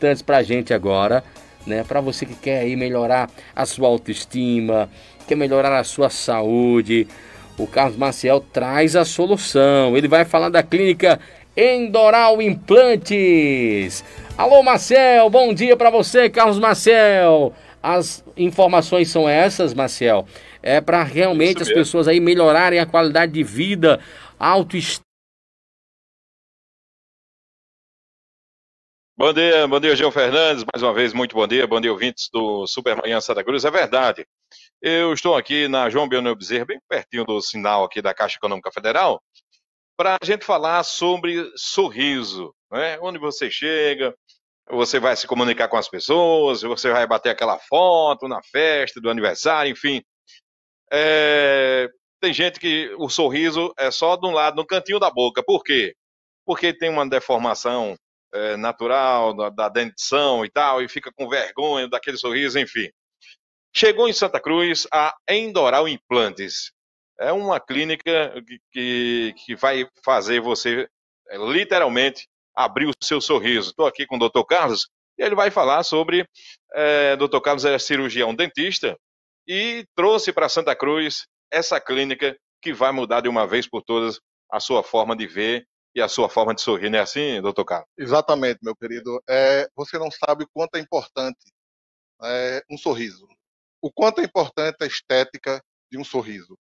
importantes para a gente agora, né? Para você que quer aí melhorar a sua autoestima, quer melhorar a sua saúde, o Carlos Maciel traz a solução. Ele vai falar da clínica Endoral Implantes. Alô, Marcel, bom dia para você, Carlos Marcel. As informações são essas, Marcel. É para realmente as pessoas aí melhorarem a qualidade de vida, autoestima Bom dia, bom dia, Gil Fernandes. Mais uma vez, muito bom dia. Bom dia, ouvintes do Supermanhã Santa Cruz. É verdade. Eu estou aqui na João Bionel Bezerra, bem pertinho do sinal aqui da Caixa Econômica Federal, para a gente falar sobre sorriso. Né? Onde você chega, você vai se comunicar com as pessoas, você vai bater aquela foto na festa do aniversário, enfim. É... Tem gente que o sorriso é só de um lado, no cantinho da boca. Por quê? Porque tem uma deformação é, natural, da, da dentição e tal, e fica com vergonha daquele sorriso, enfim. Chegou em Santa Cruz a Endoral Implantes. É uma clínica que, que vai fazer você é, literalmente abrir o seu sorriso. Estou aqui com o Dr. Carlos e ele vai falar sobre. É, Dr. Carlos é cirurgião dentista e trouxe para Santa Cruz essa clínica que vai mudar de uma vez por todas a sua forma de ver e a sua forma de sorrir, não é assim, doutor Carlos? Exatamente, meu querido. É, você não sabe o quanto é importante é, um sorriso. O quanto é importante a estética de um sorriso.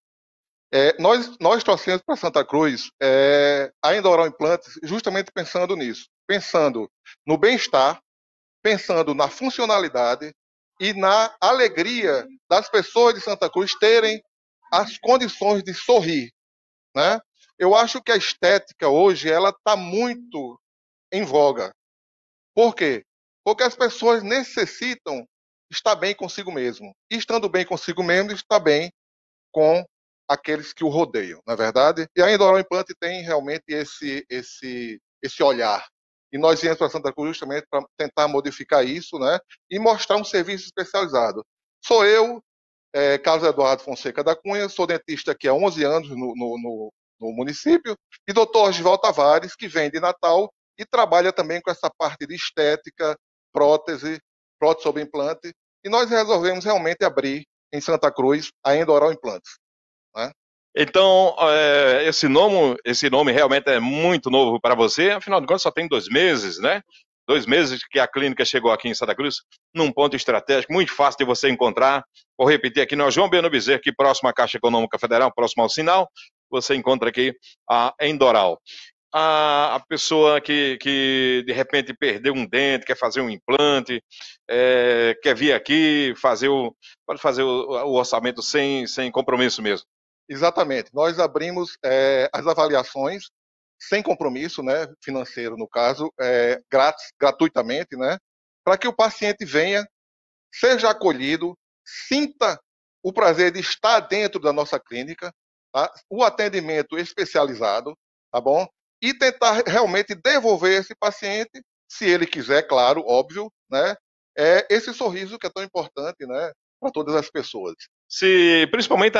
É, nós, nós trouxemos para Santa Cruz é, ainda oral implantes justamente pensando nisso, pensando no bem-estar, pensando na funcionalidade e na alegria das pessoas de Santa Cruz terem as condições de sorrir, né? Eu acho que a estética hoje ela está muito em voga. Por quê? Porque as pessoas necessitam estar bem consigo mesmo. E estando bem consigo mesmo, está bem com aqueles que o rodeiam, na é verdade? E a o Implante tem realmente esse, esse, esse olhar. E nós viemos para Santa Cruz justamente para tentar modificar isso né? e mostrar um serviço especializado. Sou eu, é, Carlos Eduardo Fonseca da Cunha, sou dentista aqui há 11 anos no, no, no, no município, e doutor Osval Tavares, que vem de Natal e trabalha também com essa parte de estética, prótese, prótese sobre implante, e nós resolvemos realmente abrir em Santa Cruz a Endoral Implantes. Né? Então, é, esse, nome, esse nome realmente é muito novo para você, afinal de contas só tem dois meses, né? Dois meses que a clínica chegou aqui em Santa Cruz, num ponto estratégico, muito fácil de você encontrar. Vou repetir aqui, nós né? João Beno Bezerra, que próximo à Caixa Econômica Federal, próximo ao sinal, você encontra aqui a Endoral. A, a pessoa que, que de repente perdeu um dente, quer fazer um implante, é, quer vir aqui, fazer o, pode fazer o, o orçamento sem, sem compromisso mesmo. Exatamente. Nós abrimos é, as avaliações sem compromisso, né, financeiro no caso, é, grátis, gratuitamente, né, para que o paciente venha, seja acolhido, sinta o prazer de estar dentro da nossa clínica, tá? o atendimento especializado, tá bom? E tentar realmente devolver esse paciente, se ele quiser, claro, óbvio, né? É esse sorriso que é tão importante, né? Para todas as pessoas. Se, principalmente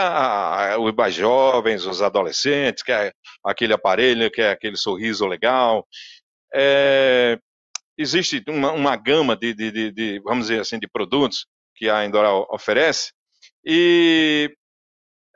os mais jovens, os adolescentes, que é aquele aparelho, que é aquele sorriso legal. É, existe uma, uma gama de, de, de, de, vamos dizer assim, de produtos que a Endora oferece. E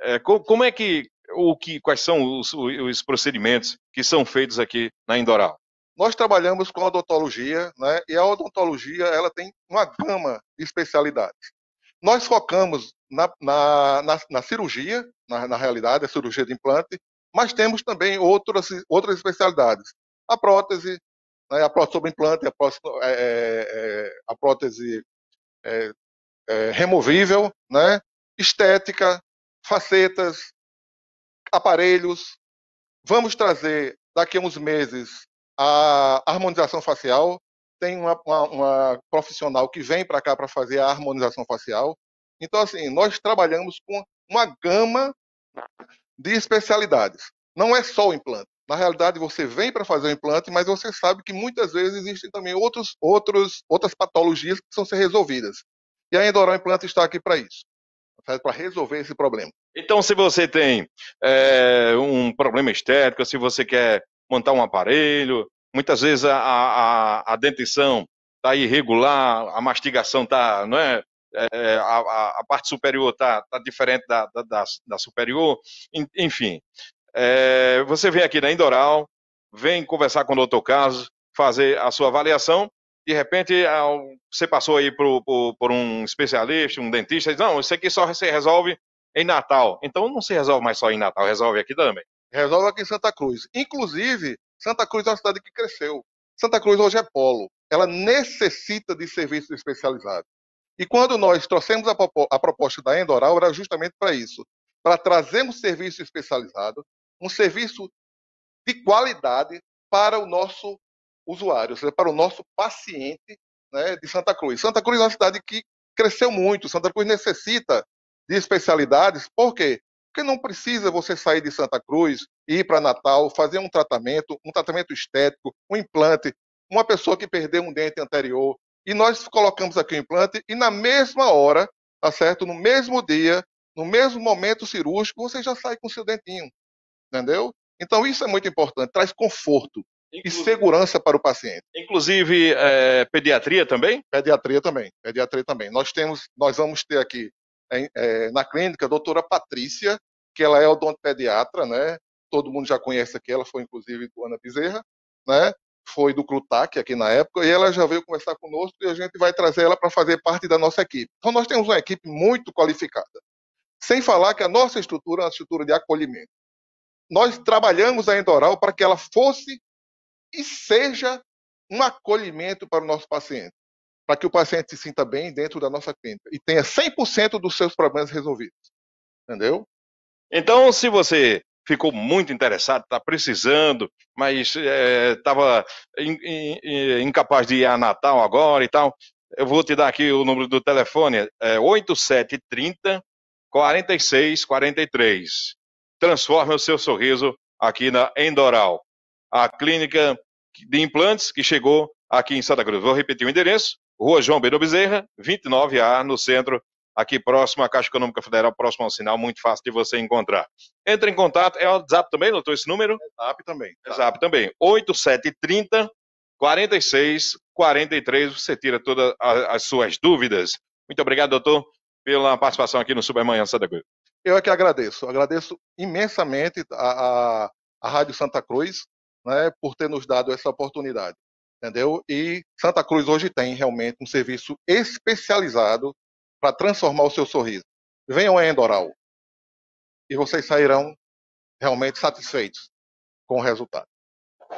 é, como é que, o que, quais são os, os procedimentos que são feitos aqui na Indoral? Nós trabalhamos com odontologia, né? E a odontologia ela tem uma gama de especialidades. Nós focamos na, na, na, na cirurgia, na, na, realidade, a cirurgia de implante, mas temos também outras, outras especialidades. A prótese, né? a prótese sobre implante, a prótese, é, é, é a prótese é, é, removível, né? estética, facetas, aparelhos. Vamos trazer daqui a uns meses a harmonização facial. Tem uma, uma, uma profissional que vem para cá para fazer a harmonização facial. Então, assim, nós trabalhamos com uma gama de especialidades. Não é só o implante. Na realidade, você vem para fazer o implante, mas você sabe que muitas vezes existem também outros, outros, outras patologias que precisam ser resolvidas. E a Endoral Implante está aqui para isso para resolver esse problema. Então, se você tem é, um problema estético, se você quer montar um aparelho, muitas vezes a, a, a dentição está irregular, a mastigação está, não é? é a, a, parte superior está tá diferente da, da, da, superior, enfim. É, você vem aqui na Indoral, vem conversar com o doutor Carlos, fazer a sua avaliação de repente ah, você passou aí por, por, por um especialista, um dentista, e diz, não, isso aqui só se resolve em Natal. Então não se resolve mais só em Natal, resolve aqui também. Resolve aqui em Santa Cruz. Inclusive, Santa Cruz é uma cidade que cresceu. Santa Cruz hoje é polo. Ela necessita de serviços especializados. E quando nós trouxemos a, a proposta da Endoral, era justamente para isso. Para trazer um serviço especializado, um serviço de qualidade para o nosso usuário, ou seja, para o nosso paciente né, de Santa Cruz. Santa Cruz é uma cidade que cresceu muito, Santa Cruz necessita de especialidades, por quê? Porque não precisa você sair de Santa Cruz, ir para Natal, fazer um tratamento, um tratamento estético, um implante, uma pessoa que perdeu um dente anterior, e nós colocamos aqui o implante, e na mesma hora, tá certo? No mesmo dia, no mesmo momento cirúrgico, você já sai com seu dentinho, entendeu? Então isso é muito importante, traz conforto, e segurança para o paciente. Inclusive é, pediatria também? Pediatria também, pediatria também. Nós temos, nós vamos ter aqui é, é, na clínica a doutora Patrícia, que ela é odontopediatra, né? Todo mundo já conhece aqui, ela foi inclusive do Ana Bezerra, né? Foi do Clutac aqui na época, e ela já veio conversar conosco e a gente vai trazer ela para fazer parte da nossa equipe. Então nós temos uma equipe muito qualificada. Sem falar que a nossa estrutura é uma estrutura de acolhimento. Nós trabalhamos a Endoral para que ela fosse e seja um acolhimento para o nosso paciente, para que o paciente se sinta bem dentro da nossa clínica e tenha 100% dos seus problemas resolvidos. Entendeu? Então, se você ficou muito interessado, está precisando, mas estava eh, é, in, in, in, incapaz de ir a Natal agora e tal, eu vou te dar aqui o número do telefone, é 8730 4643. Transforme o seu sorriso aqui na Endoral a clínica de implantes que chegou aqui em Santa Cruz. Vou repetir o endereço: Rua João Beiro Bezerra, 29A, no centro, aqui próximo à Caixa Econômica Federal, próximo ao sinal, muito fácil de você encontrar. Entre em contato, é o WhatsApp também, notou esse número? WhatsApp é também. WhatsApp tá. é também. 8730 4643. você tira todas as suas dúvidas. Muito obrigado, doutor, pela participação aqui no Supermanhã Santa Cruz. Eu é que agradeço. Agradeço imensamente a, a, a Rádio Santa Cruz né, por ter nos dado essa oportunidade, entendeu? E Santa Cruz hoje tem realmente um serviço especializado para transformar o seu sorriso. Venham a Endoral e vocês sairão realmente satisfeitos com o resultado.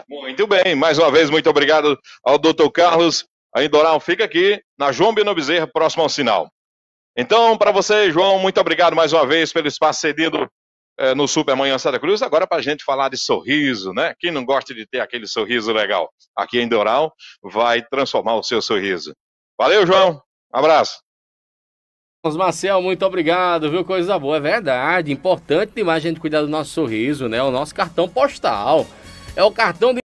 Muito bem, mais uma vez, muito obrigado ao doutor Carlos. A Endoral fica aqui na João Bino Bezerra, próximo ao sinal. Então, para você, João, muito obrigado mais uma vez pelo espaço cedido eh, no Supermanhã Santa Cruz, agora para a gente falar de sorriso, né? Quem não gosta de ter aquele sorriso legal aqui em Doral, vai transformar o seu sorriso. Valeu, João. Um abraço. Marcel, muito obrigado, viu? Coisa boa, é verdade. Importante demais a gente cuidar do nosso sorriso, né? O nosso cartão postal. É o cartão de